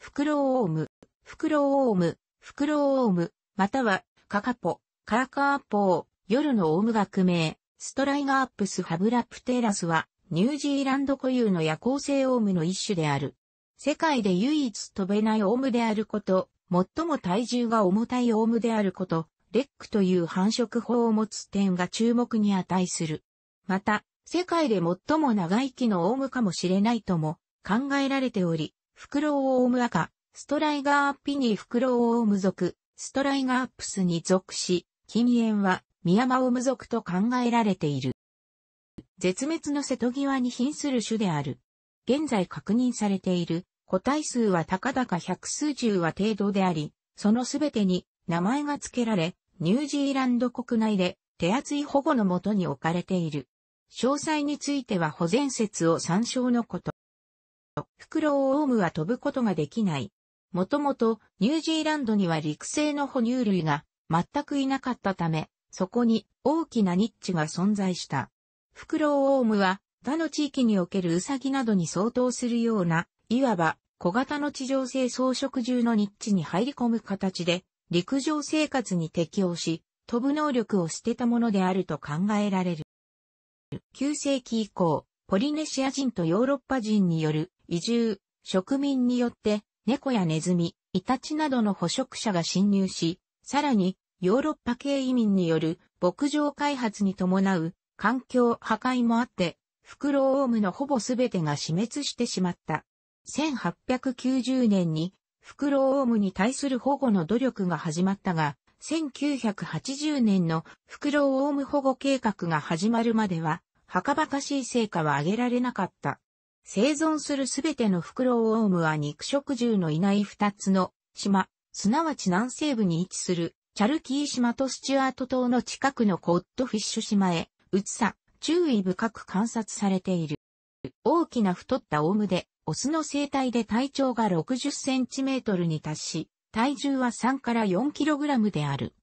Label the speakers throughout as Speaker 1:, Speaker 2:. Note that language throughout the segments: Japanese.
Speaker 1: フクロオウム、フクロオウム、フクロオウム、または、カカポ、カラカーポー、夜のオウム学名、ストライガープスハブラプテラスは、ニュージーランド固有の夜行性オウムの一種である。世界で唯一飛べないオウムであること、最も体重が重たいオウムであること、レックという繁殖法を持つ点が注目に値する。また、世界で最も長生きのオウムかもしれないとも考えられており、フクロウオウム赤、ストライガーピニーフクロウオウム属、ストライガープスに属し、近縁はミヤマオウム属と考えられている。絶滅の瀬戸際に瀕する種である。現在確認されている個体数は高々百数十は程度であり、そのすべてに名前が付けられ、ニュージーランド国内で手厚い保護のもとに置かれている。詳細については保全説を参照のこと。フクロウオウムは飛ぶことができない。もともとニュージーランドには陸生の哺乳類が全くいなかったため、そこに大きなニッチが存在した。フクロウオウムは他の地域におけるウサギなどに相当するような、いわば小型の地上性草食獣のニッチに入り込む形で、陸上生活に適応し、飛ぶ能力を捨てたものであると考えられる。9世紀以降、ポリネシア人とヨーロッパ人による移住、植民によって猫やネズミ、イタチなどの捕食者が侵入し、さらにヨーロッパ系移民による牧場開発に伴う環境破壊もあって、フクロオウムのほぼすべてが死滅してしまった。1890年にフクロオウムに対する保護の努力が始まったが、1980年のフクロオウム保護計画が始まるまでは、はかばかしい成果は上げられなかった。生存するすべてのフクロウオウムは肉食獣のいない二つの島、すなわち南西部に位置するチャルキー島とスチュアート島の近くのコットフィッシュ島へ移さ、注意深く観察されている。大きな太ったオウムで、オスの生態で体長が60センチメートルに達し、体重は3から4キログラムである。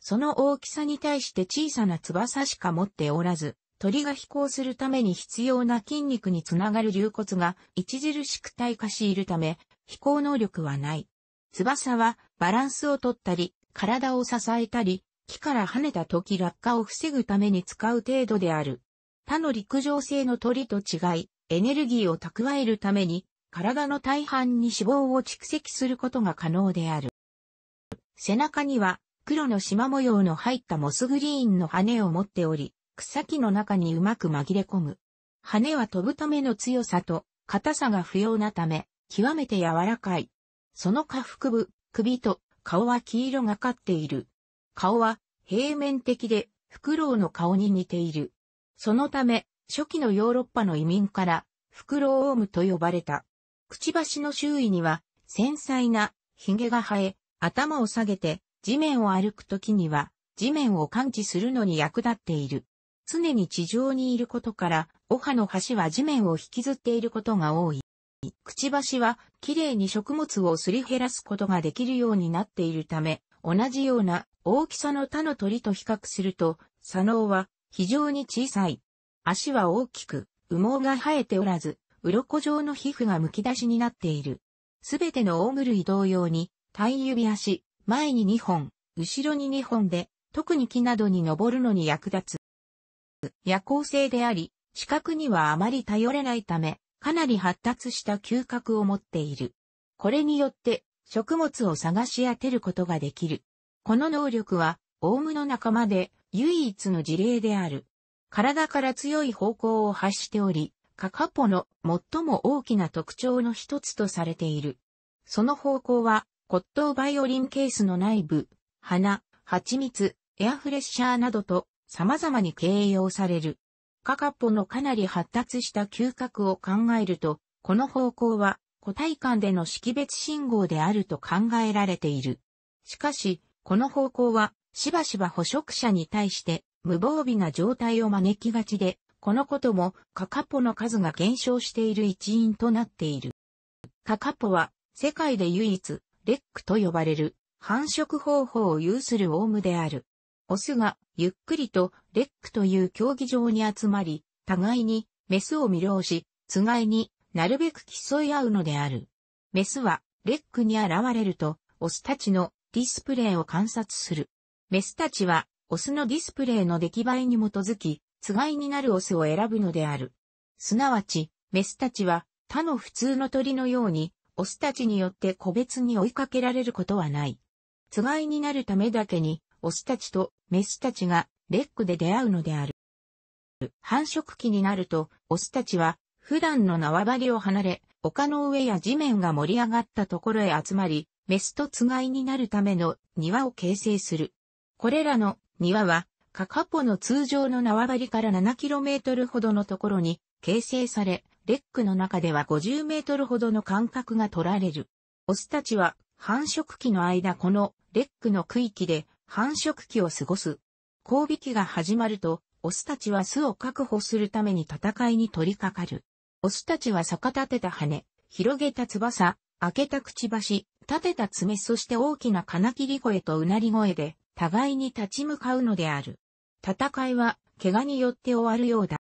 Speaker 1: その大きさに対して小さな翼しか持っておらず、鳥が飛行するために必要な筋肉につながる流骨が著しく退化しているため、飛行能力はない。翼はバランスをとったり、体を支えたり、木から跳ねた時落下を防ぐために使う程度である。他の陸上性の鳥と違い、エネルギーを蓄えるために、体の大半に脂肪を蓄積することが可能である。背中には黒の縞模様の入ったモスグリーンの羽を持っており、草木の中にうまく紛れ込む。羽は飛ぶための強さと硬さが不要なため、極めて柔らかい。その下腹部、首と顔は黄色がかっている。顔は平面的でフクロウの顔に似ている。そのため、初期のヨーロッパの移民から、フクロウオウムと呼ばれた。くちばしの周囲には、繊細な、髭が生え、頭を下げて、地面を歩くときには、地面を感知するのに役立っている。常に地上にいることから、オハの橋は地面を引きずっていることが多い。くちばしは、きれいに食物をすり減らすことができるようになっているため、同じような大きさの他の鳥と比較すると、左脳は非常に小さい。足は大きく、羽毛が生えておらず、鱗状の皮膚がむき出しになっている。すべてのオウム類同様に、体指足、前に2本、後ろに2本で、特に木などに登るのに役立つ。夜行性であり、視覚にはあまり頼れないため、かなり発達した嗅覚を持っている。これによって、食物を探し当てることができる。この能力は、オウムの仲間で唯一の事例である。体から強い方向を発しており、カカポの最も大きな特徴の一つとされている。その方向は、骨董バイオリンケースの内部、花、蜂蜜、エアフレッシャーなどと様々に形容される。カカポのかなり発達した嗅覚を考えると、この方向は個体間での識別信号であると考えられている。しかし、この方向はしばしば捕食者に対して無防備な状態を招きがちで、このこともカカポの数が減少している一因となっている。カカポは世界で唯一レックと呼ばれる繁殖方法を有するオウムである。オスがゆっくりとレックという競技場に集まり、互いにメスを魅了し、つがいになるべく競い合うのである。メスはレックに現れると、オスたちのディスプレイを観察する。メスたちは、オスのディスプレイの出来栄えに基づき、つがいになるオスを選ぶのである。すなわち、メスたちは、他の普通の鳥のように、オスたちによって個別に追いかけられることはない。つがいになるためだけに、オスたちとメスたちがレックで出会うのである。繁殖期になると、オスたちは普段の縄張りを離れ、丘の上や地面が盛り上がったところへ集まり、メスとつがいになるための庭を形成する。これらの庭は、カカポの通常の縄張りから 7km ほどのところに形成され、レックの中では 50m ほどの間隔が取られる。オスたちは繁殖期の間このレックの区域で繁殖期を過ごす。交尾期が始まると、オスたちは巣を確保するために戦いに取り掛かる。オスたちは逆立てた羽、広げた翼、開けたくちばし、立てた爪そして大きな金切り声とうなり声で、互いに立ち向かうのである。戦いは、怪我によって終わるようだ。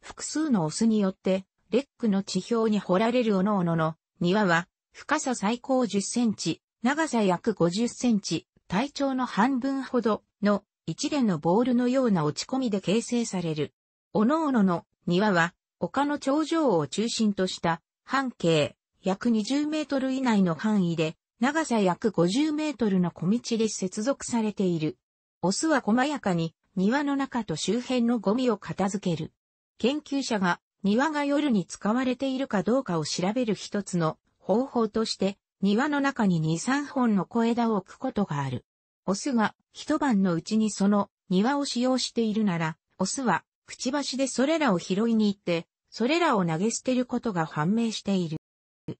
Speaker 1: 複数のオスによって、レックの地表に掘られるおのおのの、庭は、深さ最高10センチ、長さ約50センチ、体長の半分ほどの一連のボールのような落ち込みで形成される。おのおのの庭は丘の頂上を中心とした半径約20メートル以内の範囲で長さ約50メートルの小道で接続されている。オスは細やかに庭の中と周辺のゴミを片付ける。研究者が庭が夜に使われているかどうかを調べる一つの方法として庭の中に2、3本の小枝を置くことがある。オスが一晩のうちにその庭を使用しているなら、オスはくちばしでそれらを拾いに行って、それらを投げ捨てることが判明している。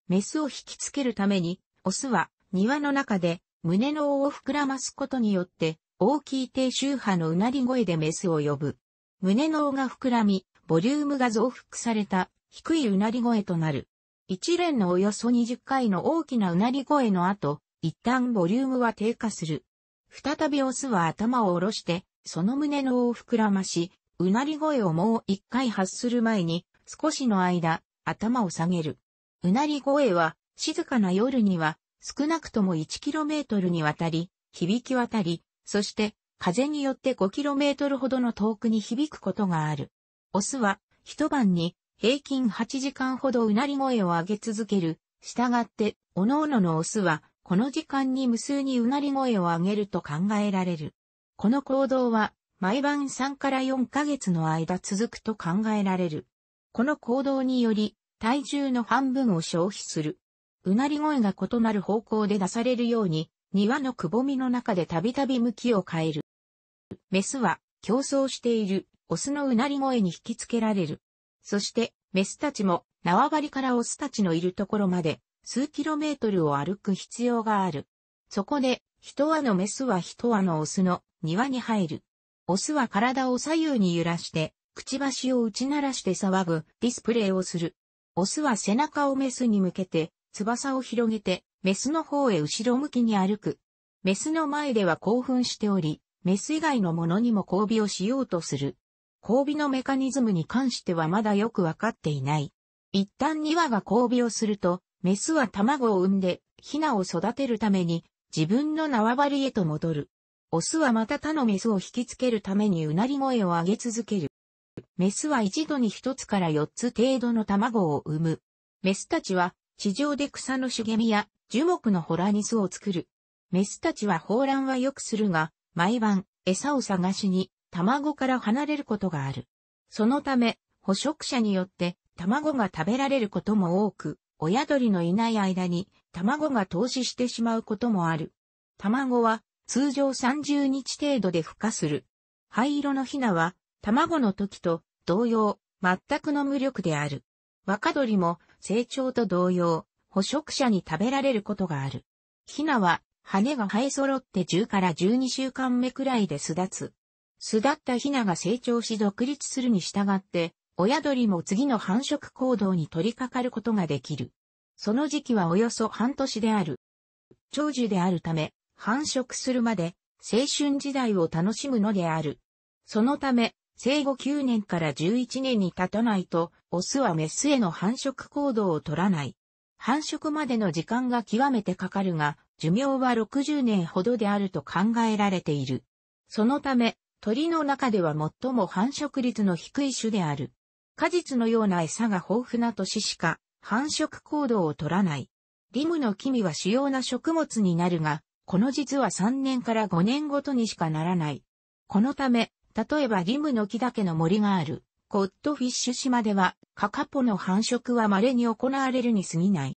Speaker 1: メスを引きつけるために、オスは庭の中で胸の尾を膨らますことによって、大きい低周波のうなり声でメスを呼ぶ。胸の尾が膨らみ、ボリュームが増幅された低いうなり声となる。一連のおよそ20回の大きなうなり声の後、一旦ボリュームは低下する。再びオスは頭を下ろして、その胸のを膨らまし、うなり声をもう一回発する前に、少しの間、頭を下げる。うなり声は、静かな夜には、少なくとも 1km にわたり、響き渡り、そして、風によって 5km ほどの遠くに響くことがある。オスは、一晩に平均8時間ほどうなり声を上げ続ける。したがって、各々のオスは、この時間に無数にうなり声を上げると考えられる。この行動は、毎晩3から4ヶ月の間続くと考えられる。この行動により、体重の半分を消費する。うなり声が異なる方向で出されるように、庭のくぼみの中でたびたび向きを変える。メスは競争しているオスのうなり声に引きつけられる。そして、メスたちも縄張りからオスたちのいるところまで数キロメートルを歩く必要がある。そこで、一羽のメスは一羽のオスの庭に入る。オスは体を左右に揺らして、くちばしを打ち鳴らして騒ぐディスプレイをする。オスは背中をメスに向けて、翼を広げて、メスの方へ後ろ向きに歩く。メスの前では興奮しており、メス以外のものにも交尾をしようとする。交尾のメカニズムに関してはまだよくわかっていない。一旦2羽が交尾をすると、メスは卵を産んで、ヒナを育てるために、自分の縄張りへと戻る。オスはまた他のメスを引きつけるためにうなり声を上げ続ける。メスは一度に一つから四つ程度の卵を産む。メスたちは地上で草の茂みや樹木のホラニスを作る。メスたちは放卵はよくするが、毎晩餌を探しに卵から離れることがある。そのため、捕食者によって卵が食べられることも多く、親鳥のいない間に卵が投資してしまうこともある。卵は通常30日程度で孵化する。灰色のヒナは卵の時と同様、全くの無力である。若鳥も成長と同様、捕食者に食べられることがある。ヒナは羽が生え揃って10から12週間目くらいで巣立つ。巣立ったヒナが成長し独立するに従って、親鳥も次の繁殖行動に取り掛かることができる。その時期はおよそ半年である。長寿であるため、繁殖するまで青春時代を楽しむのである。そのため、生後9年から11年に経たないと、オスはメスへの繁殖行動を取らない。繁殖までの時間が極めてかかるが、寿命は60年ほどであると考えられている。そのため、鳥の中では最も繁殖率の低い種である。果実のような餌が豊富な年しか繁殖行動を取らない。リムの木々は主要な食物になるが、この実は3年から5年ごとにしかならない。このため、例えばリムの木だけの森がある、コットフィッシュ島では、カカポの繁殖は稀に行われるに過ぎない。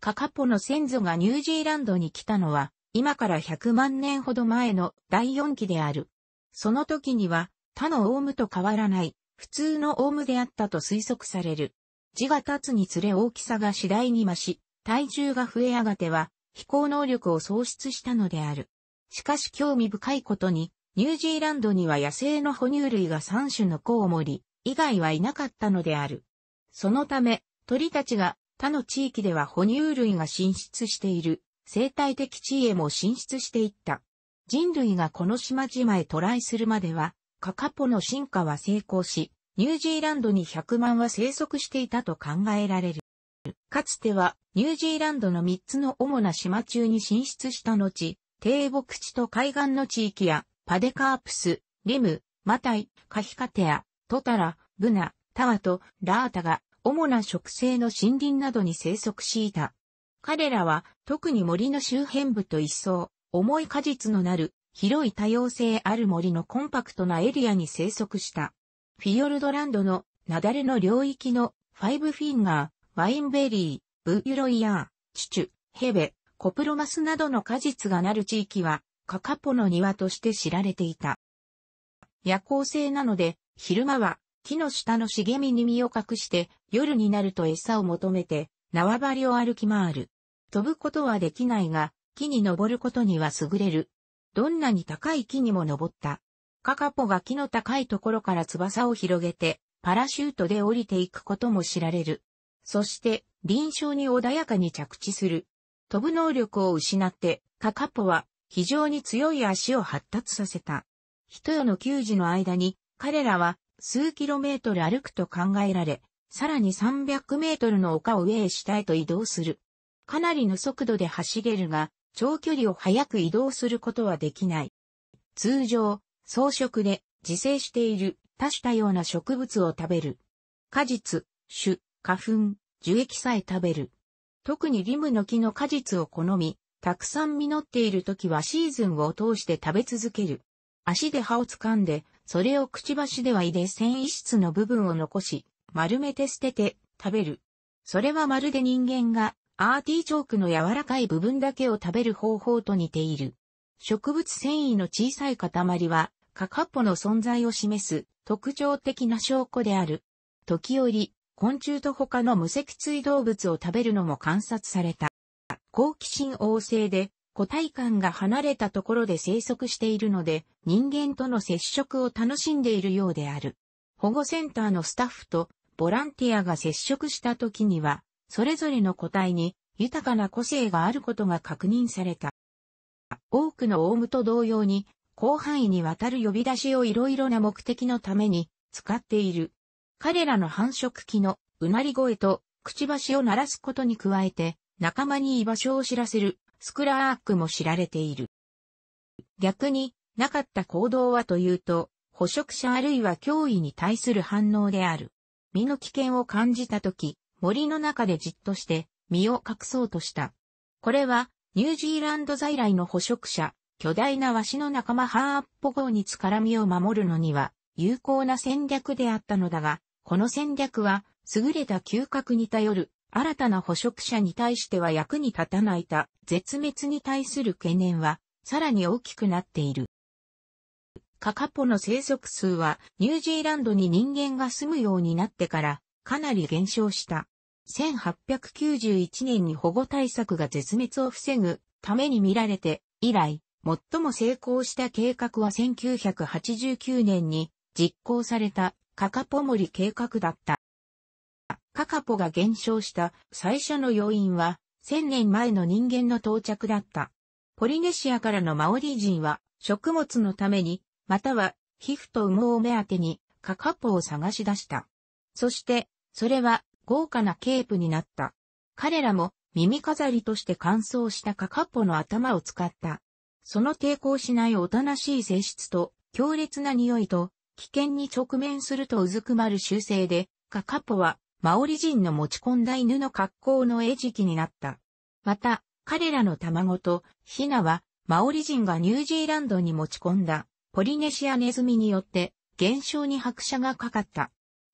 Speaker 1: カカポの先祖がニュージーランドに来たのは、今から100万年ほど前の第4期である。その時には他のオウムと変わらない普通のオウムであったと推測される。字が立つにつれ大きさが次第に増し、体重が増えやがては飛行能力を喪失したのである。しかし興味深いことに、ニュージーランドには野生の哺乳類が3種のコウモリ、以外はいなかったのである。そのため、鳥たちが他の地域では哺乳類が進出している生態的地位へも進出していった。人類がこの島々へ渡来するまでは、カカポの進化は成功し、ニュージーランドに100万は生息していたと考えられる。かつては、ニュージーランドの3つの主な島中に進出した後、低木地と海岸の地域や、パデカープス、リム、マタイ、カヒカテア、トタラ、ブナ、タワとラータが、主な植生の森林などに生息していた。彼らは、特に森の周辺部と一層、重い果実のなる、広い多様性ある森のコンパクトなエリアに生息した。フィヨルドランドの、雪崩の領域の、ファイブフィンガー、ワインベリー、ブユロイヤー、チュチュ、ヘベ、コプロマスなどの果実がなる地域は、カカポの庭として知られていた。夜行性なので、昼間は木の下の茂みに身を隠して、夜になると餌を求めて縄張りを歩き回る。飛ぶことはできないが、木に登ることには優れる。どんなに高い木にも登った。カカポが木の高いところから翼を広げて、パラシュートで降りていくことも知られる。そして、臨床に穏やかに着地する。飛ぶ能力を失って、カカポは非常に強い足を発達させた。人よの給仕の間に、彼らは数キロメートル歩くと考えられ、さらに300メートルの丘を上へ下へと移動する。かなりの速度で走れるが、長距離を早く移動することはできない。通常、草食で自生している多種多様な植物を食べる。果実、種、花粉、樹液さえ食べる。特にリムの木の果実を好み、たくさん実っている時はシーズンを通して食べ続ける。足で葉を掴んで、それをくちばしでは入で繊維質の部分を残し、丸めて捨てて食べる。それはまるで人間がアーティチョークの柔らかい部分だけを食べる方法と似ている。植物繊維の小さい塊は、カカポの存在を示す特徴的な証拠である。時折、昆虫と他の無脊椎動物を食べるのも観察された。好奇心旺盛で、個体感が離れたところで生息しているので、人間との接触を楽しんでいるようである。保護センターのスタッフとボランティアが接触した時には、それぞれの個体に豊かな個性があることが確認された。多くのオウムと同様に、広範囲にわたる呼び出しをいろいろな目的のために使っている。彼らの繁殖期のうなり声とくちばしを鳴らすことに加えて、仲間に居場所を知らせるスクラークも知られている。逆に、なかった行動はというと、捕食者あるいは脅威に対する反応である。身の危険を感じたとき、森の中でじっとして身を隠そうとした。これはニュージーランド在来の捕食者、巨大なワシの仲間ハーアッポ号にからみを守るのには有効な戦略であったのだが、この戦略は優れた嗅覚に頼る新たな捕食者に対しては役に立たないた絶滅に対する懸念はさらに大きくなっている。カカポの生息数はニュージーランドに人間が住むようになってからかなり減少した。1891年に保護対策が絶滅を防ぐために見られて、以来、最も成功した計画は1989年に実行されたカカポ森計画だった。カカポが減少した最初の要因は1000年前の人間の到着だった。ポリネシアからのマオリ人は食物のために、または皮膚と羽毛を目当てにカカポを探し出した。そして、それは豪華なケープになった。彼らも耳飾りとして乾燥したカカッポの頭を使った。その抵抗しないおとなしい性質と強烈な匂いと危険に直面するとうずくまる習性で、カカッポはマオリ人の持ち込んだ犬の格好の餌食になった。また、彼らの卵とヒナはマオリ人がニュージーランドに持ち込んだポリネシアネズミによって減少に拍車がかかった。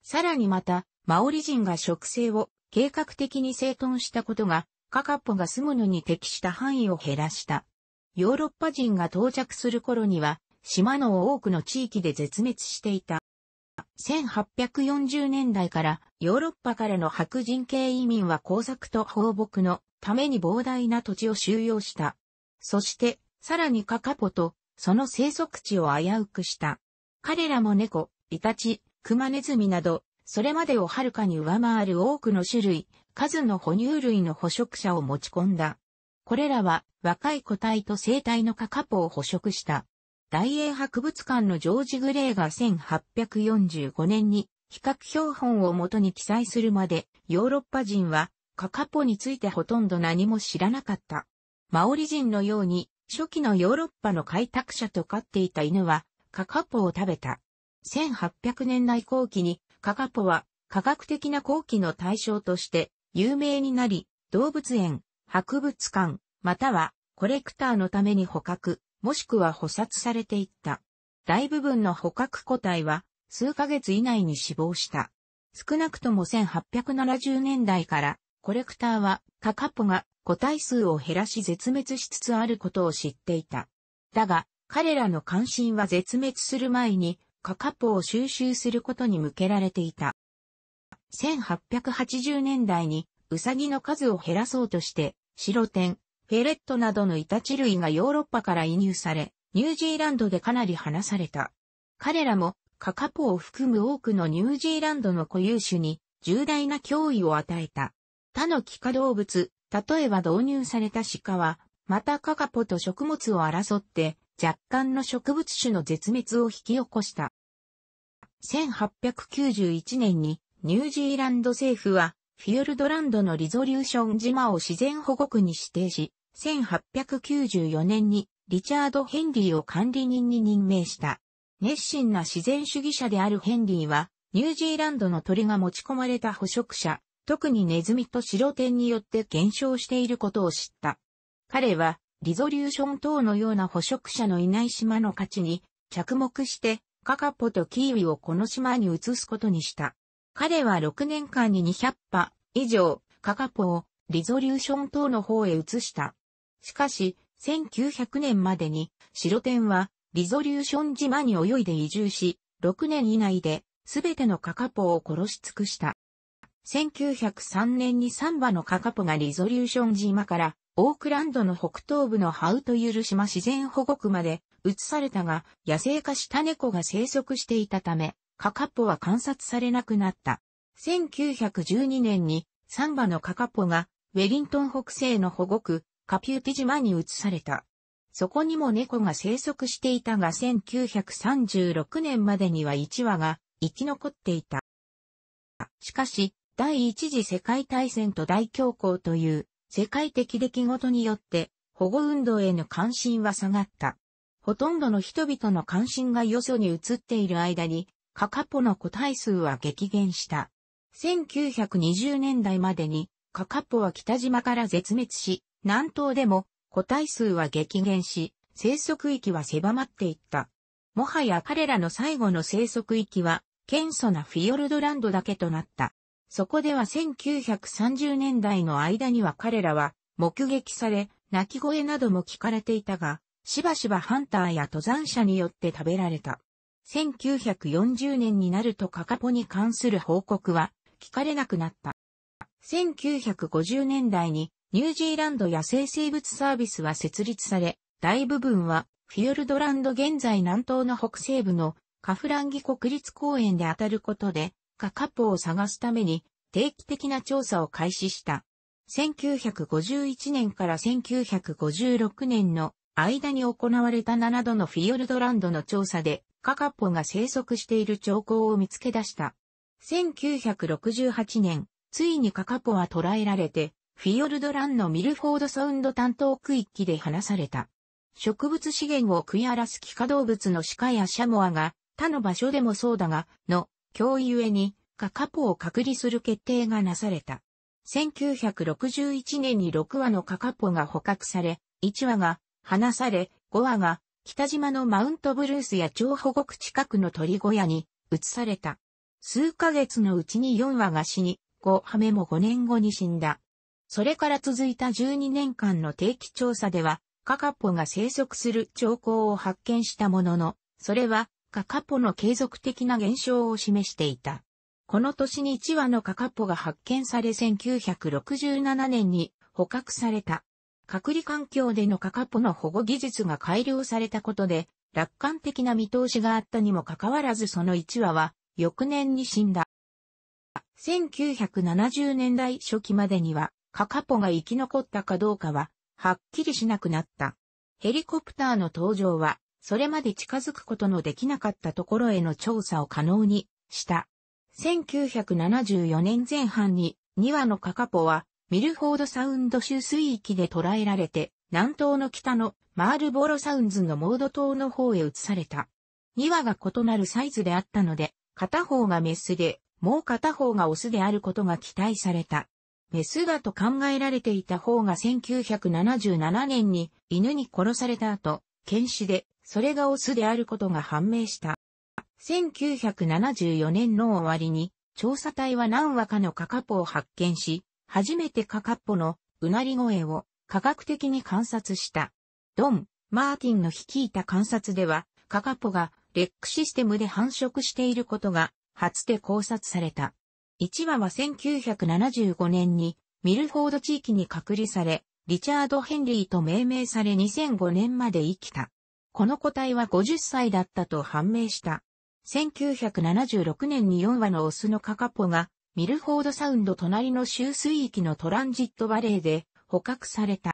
Speaker 1: さらにまた、マオリ人が植生を計画的に整頓したことが、カカッポが住むのに適した範囲を減らした。ヨーロッパ人が到着する頃には、島の多くの地域で絶滅していた。1840年代からヨーロッパからの白人系移民は工作と放牧のために膨大な土地を収容した。そして、さらにカカポとその生息地を危うくした。彼らも猫、イタチ、クマネズミなど、それまでをはるかに上回る多くの種類、数の哺乳類の捕食者を持ち込んだ。これらは若い個体と生体のカカポを捕食した。大英博物館のジョージ・グレーが1845年に比較標本をもとに記載するまでヨーロッパ人はカカポについてほとんど何も知らなかった。マオリ人のように初期のヨーロッパの開拓者と飼っていた犬はカカポを食べた。1800年代後期にカカポは科学的な後期の対象として有名になり、動物園、博物館、またはコレクターのために捕獲、もしくは捕殺されていった。大部分の捕獲個体は数ヶ月以内に死亡した。少なくとも1870年代からコレクターはカカポが個体数を減らし絶滅しつつあることを知っていた。だが彼らの関心は絶滅する前にカカポを収集することに向けられていた。1880年代にウサギの数を減らそうとして、白点、フェレットなどのイタチ類がヨーロッパから移入され、ニュージーランドでかなり離された。彼らもカカポを含む多くのニュージーランドの固有種に重大な脅威を与えた。他の気化動物、例えば導入された鹿は、またカカポと食物を争って若干の植物種の絶滅を引き起こした。1891年にニュージーランド政府はフィヨルドランドのリゾリューション島を自然保護区に指定し、1894年にリチャード・ヘンリーを管理人に任命した。熱心な自然主義者であるヘンリーは、ニュージーランドの鳥が持ち込まれた捕食者、特にネズミと白点によって減少していることを知った。彼はリゾリューション等のような捕食者のいない島の価値に着目してカカポとキーウィをこの島に移すことにした。彼は6年間に200羽以上カカポをリゾリューション等の方へ移した。しかし、1900年までに白天はリゾリューション島に泳いで移住し、6年以内で全てのカカポを殺し尽くした。1903年に3羽のカカポがリゾリューション島からオークランドの北東部のハウトユル島自然保護区まで移されたが、野生化した猫が生息していたため、カカポは観察されなくなった。1912年にサンバのカカポがウェリントン北西の保護区、カピューティ島に移された。そこにも猫が生息していたが1936年までには1羽が生き残っていた。しかし、第一次世界大戦と大恐慌という世界的出来事によって保護運動への関心は下がった。ほとんどの人々の関心がよそに移っている間に、カカポの個体数は激減した。1920年代までに、カカポは北島から絶滅し、南東でも個体数は激減し、生息域は狭まっていった。もはや彼らの最後の生息域は、謙遜なフィヨルドランドだけとなった。そこでは1930年代の間には彼らは目撃され、泣き声なども聞かれていたが、しばしばハンターや登山者によって食べられた。1940年になるとカカポに関する報告は聞かれなくなった。1950年代にニュージーランド野生生物サービスは設立され、大部分はフィヨルドランド現在南東の北西部のカフランギ国立公園で当たることでカカポを探すために定期的な調査を開始した。1951年から1956年の間に行われた7度のフィヨルドランドの調査でカカポが生息している兆候を見つけ出した。1968年、ついにカカポは捕らえられて、フィヨルドランのミルフォードサウンド担当区域で話された。植物資源を食い荒らす気化動物の鹿やシャモアが、他の場所でもそうだが、の今日ゆえに、カカポを隔離する決定がなされた。1961年に6羽のカカポが捕獲され、1羽が離され、5羽が北島のマウントブルースや超保護区近くの鳥小屋に移された。数ヶ月のうちに4羽が死に、5羽目も5年後に死んだ。それから続いた12年間の定期調査では、カカポが生息する兆候を発見したものの、それはカカポの継続的な減少を示していた。この年に1羽のカカポが発見され1967年に捕獲された。隔離環境でのカカポの保護技術が改良されたことで、楽観的な見通しがあったにもかかわらずその1羽は翌年に死んだ。1970年代初期までにはカカポが生き残ったかどうかははっきりしなくなった。ヘリコプターの登場はそれまで近づくことのできなかったところへの調査を可能にした。1974年前半に2羽のカカポはミルフォードサウンド州水域で捕らえられて南東の北のマールボロサウンズのモード島の方へ移された。2羽が異なるサイズであったので片方がメスでもう片方がオスであることが期待された。メスだと考えられていた方が1977年に犬に殺された後、検死でそれがオスであることが判明した。1974年の終わりに、調査隊は何羽かのカカポを発見し、初めてカカポのうなり声を科学的に観察した。ドン・マーティンの率いた観察では、カカポがレックシステムで繁殖していることが、初で考察された。1羽は1975年にミルフォード地域に隔離され、リチャード・ヘンリーと命名され2005年まで生きた。この個体は50歳だったと判明した。1976年に4羽のオスのカカポが、ミルフォードサウンド隣の集水域のトランジットバレーで捕獲された。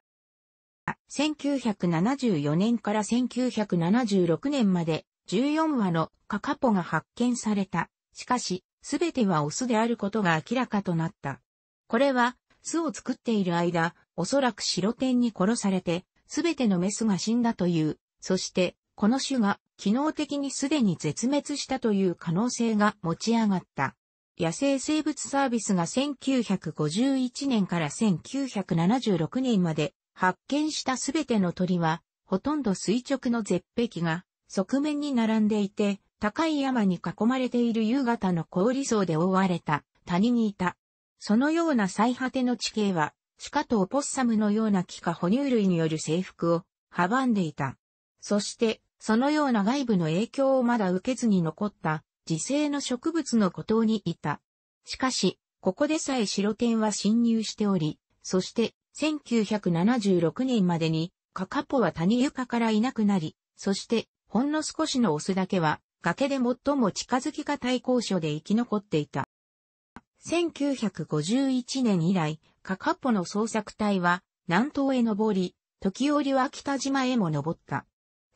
Speaker 1: 1974年から1976年まで14羽のカカポが発見された。しかし、すべてはオスであることが明らかとなった。これは、巣を作っている間、おそらく白天に殺されて、すべてのメスが死んだというそして、この種が機能的にすでに絶滅したという可能性が持ち上がった。野生生物サービスが1951年から1976年まで発見したすべての鳥は、ほとんど垂直の絶壁が側面に並んでいて、高い山に囲まれている夕方の氷層で覆われた谷にいた。そのような最果ての地形は、シカとオポッサムのような木化。哺乳類による征服を阻んでいた。そして、そのような外部の影響をまだ受けずに残った自生の植物の孤島にいた。しかし、ここでさえ白点は侵入しており、そして1976年までにカカポは谷床からいなくなり、そしてほんの少しのオスだけは崖で最も近づきが対抗所で生き残っていた。1951年以来、カカポの捜索隊は南東へ登り、時折は北島へも登った。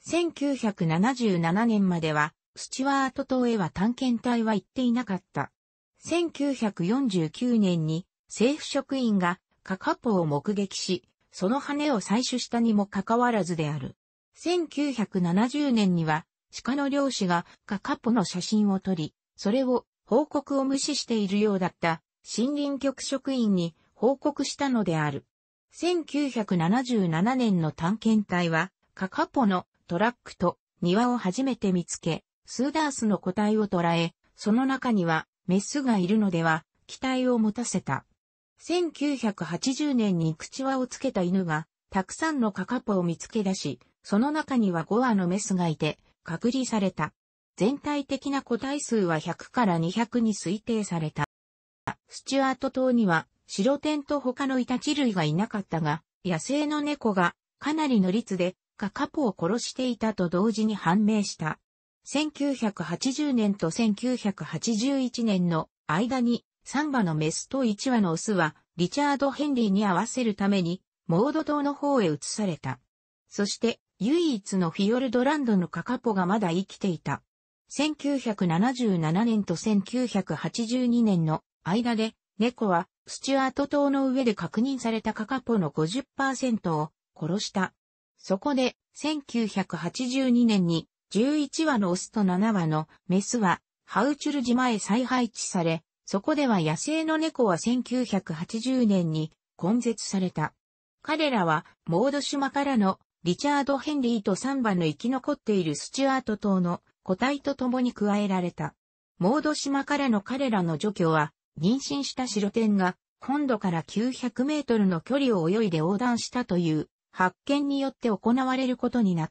Speaker 1: 1977年までは、スチュワート島へは探検隊は行っていなかった。1949年に政府職員がカカポを目撃し、その羽を採取したにもかかわらずである。1970年には鹿の漁師がカカポの写真を撮り、それを報告を無視しているようだった森林局職員に報告したのである。1977年の探検隊はカカポのトラックと庭を初めて見つけ、スーダースの個体を捉え、その中にはメスがいるのでは、期待を持たせた。1980年に口輪をつけた犬が、たくさんのカカポを見つけ出し、その中には5羽のメスがいて、隔離された。全体的な個体数は100から200に推定された。スチュアート島には、白天と他のイタチ類がいなかったが、野生の猫が、かなりの率で、カ・カポを殺していたと同時に判明した。1980年と1981年の間に3羽のメスと1羽のオスはリチャード・ヘンリーに合わせるためにモード島の方へ移された。そして唯一のフィヨルドランドのカカポがまだ生きていた。1977年と1982年の間で猫はスチュアート島の上で確認されたカカポの50%を殺した。そこで、1982年に11羽のオスと7羽のメスはハウチュル島へ再配置され、そこでは野生の猫は1980年に根絶された。彼らはモード島からのリチャード・ヘンリーと3羽の生き残っているスチュアート島の個体と共に加えられた。モード島からの彼らの除去は、妊娠した白点が本土から900メートルの距離を泳いで横断したという発見によって行われることになっ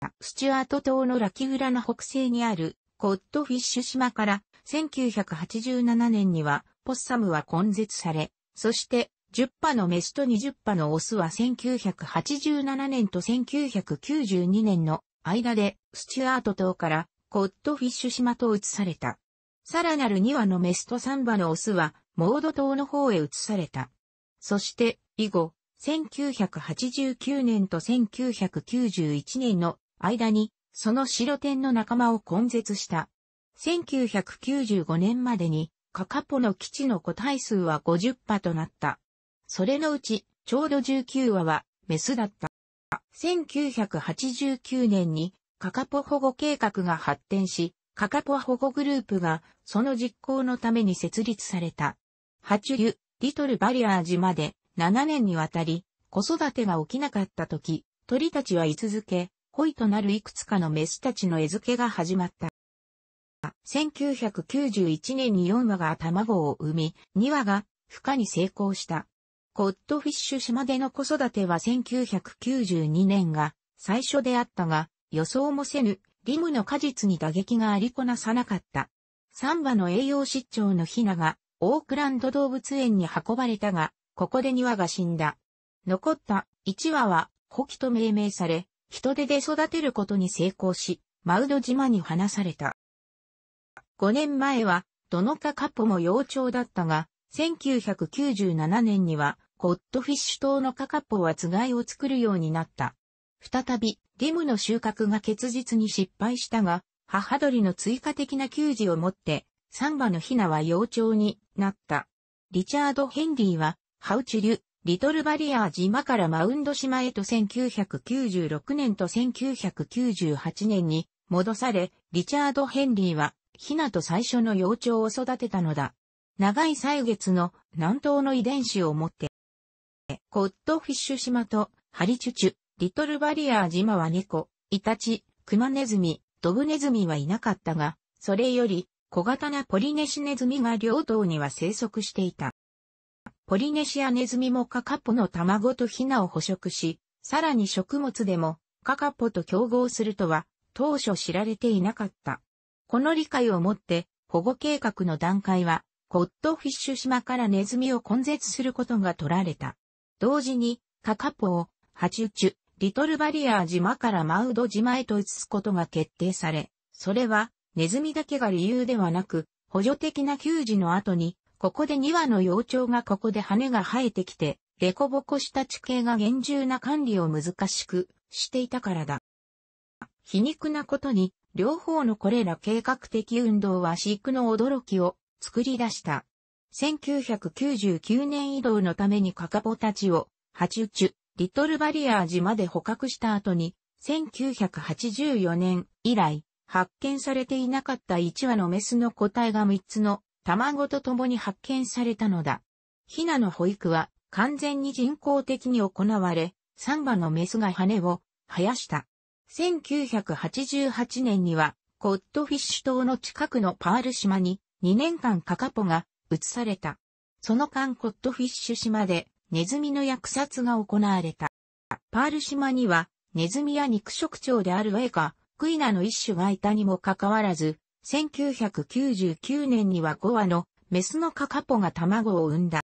Speaker 1: た。スチュアート島のラキフラの北西にあるコッドフィッシュ島から1987年にはポッサムは根絶され、そして10羽のメスと20羽のオスは1987年と1992年の間でスチュアート島からコッドフィッシュ島と移された。さらなる2羽のメスと3羽のオスはモード島の方へ移された。そして以後、1989年と1991年の間に、その白天の仲間を根絶した。1995年までに、カカポの基地の個体数は50羽となった。それのうち、ちょうど19羽は、メスだった。1989年に、カカポ保護計画が発展し、カカポ保護グループが、その実行のために設立された。爬虫ュリトルバリアージまで、7年にわたり、子育てが起きなかった時、鳥たちは居続け、恋となるいくつかのメスたちの餌付けが始まった。1991年に4羽が卵を産み、2羽が孵化に成功した。コットフィッシュ島での子育ては1992年が最初であったが、予想もせぬ、リムの果実に打撃がありこなさなかった。3羽の栄養失調のヒナが、オークランド動物園に運ばれたが、ここで2羽が死んだ。残った1羽は、ホキと命名され、人手で育てることに成功し、マウド島に放された。5年前は、どのかカポも幼鳥だったが、1997年には、コットフィッシュ島のカカポはつがいを作るようになった。再び、リムの収穫が結実に失敗したが、母鳥の追加的な給仕をもって、サンバのヒナは幼鳥になった。リチャード・ヘンリーはハウチュリュ、リトルバリアー島からマウンド島へと1996年と1998年に戻され、リチャード・ヘンリーはヒナと最初の幼鳥を育てたのだ。長い歳月の南東の遺伝子を持って、コットフィッシュ島とハリチュチュ、リトルバリアー島は猫、イタチ、クマネズミ、ドブネズミはいなかったが、それより小型なポリネシネズミが両島には生息していた。ポリネシアネズミもカカポの卵とヒナを捕食し、さらに食物でもカカポと競合するとは当初知られていなかった。この理解をもって保護計画の段階はコットフィッシュ島からネズミを根絶することが取られた。同時にカカポをハチュチュ、リトルバリアー島からマウド島へと移すことが決定され、それはネズミだけが理由ではなく補助的な給仕の後にここで2羽の幼鳥がここで羽が生えてきて、デコボコした地形が厳重な管理を難しくしていたからだ。皮肉なことに、両方のこれら計画的運動は飼育の驚きを作り出した。1999年移動のためにカカポたちを、ハチュチュ、リトルバリアージまで捕獲した後に、1984年以来、発見されていなかった1羽のメスの個体が3つの卵と共に発見されたのだ。ヒナの保育は完全に人工的に行われ、3羽のメスが羽を生やした。1988年には、コットフィッシュ島の近くのパール島に2年間カカポが移された。その間コットフィッシュ島でネズミの薬殺が行われた。パール島にはネズミや肉食鳥であるウェイカ、クイナの一種がいたにもかかわらず、1999年には5羽のメスのカカポが卵を産んだ。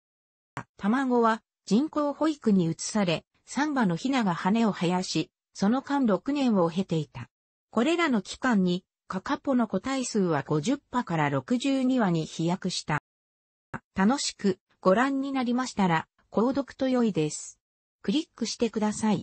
Speaker 1: 卵は人工保育に移され、3羽のヒナが羽を生やし、その間6年を経ていた。これらの期間にカカポの個体数は50羽から62羽に飛躍した。楽しくご覧になりましたら、購読と良いです。クリックしてください。